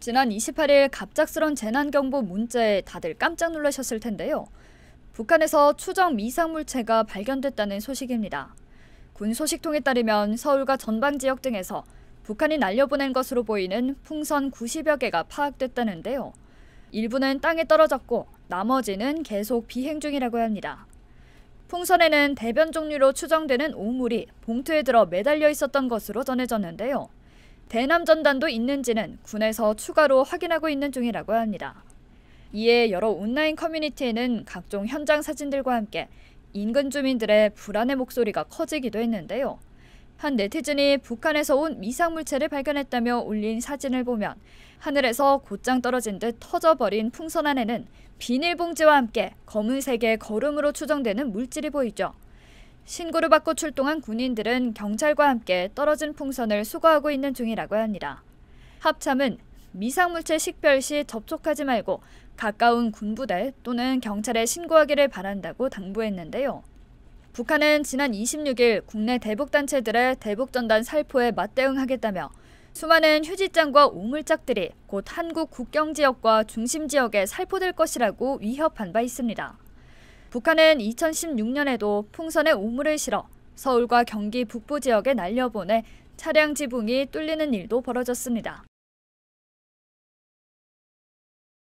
지난 28일 갑작스런 재난경보 문자에 다들 깜짝 놀라셨을 텐데요. 북한에서 추정 미상물체가 발견됐다는 소식입니다. 군 소식통에 따르면 서울과 전방 지역 등에서 북한이 날려보낸 것으로 보이는 풍선 90여 개가 파악됐다는데요. 일부는 땅에 떨어졌고 나머지는 계속 비행 중이라고 합니다. 풍선에는 대변 종류로 추정되는 오물이 봉투에 들어 매달려 있었던 것으로 전해졌는데요. 대남전단도 있는지는 군에서 추가로 확인하고 있는 중이라고 합니다. 이에 여러 온라인 커뮤니티에는 각종 현장 사진들과 함께 인근 주민들의 불안의 목소리가 커지기도 했는데요. 한 네티즌이 북한에서 온 미상 물체를 발견했다며 올린 사진을 보면 하늘에서 곧장 떨어진 듯 터져버린 풍선 안에는 비닐봉지와 함께 검은색의 거름으로 추정되는 물질이 보이죠. 신고를 받고 출동한 군인들은 경찰과 함께 떨어진 풍선을 수거하고 있는 중이라고 합니다. 합참은 미상물체 식별 시 접촉하지 말고 가까운 군부대 또는 경찰에 신고하기를 바란다고 당부했는데요. 북한은 지난 26일 국내 대북단체들의 대북전단 살포에 맞대응하겠다며 수많은 휴지장과 우물짝들이 곧 한국 국경 지역과 중심 지역에 살포될 것이라고 위협한 바 있습니다. 북한은 2016년에도 풍선에 우물을 실어 서울과 경기 북부 지역에 날려보내 차량 지붕이 뚫리는 일도 벌어졌습니다.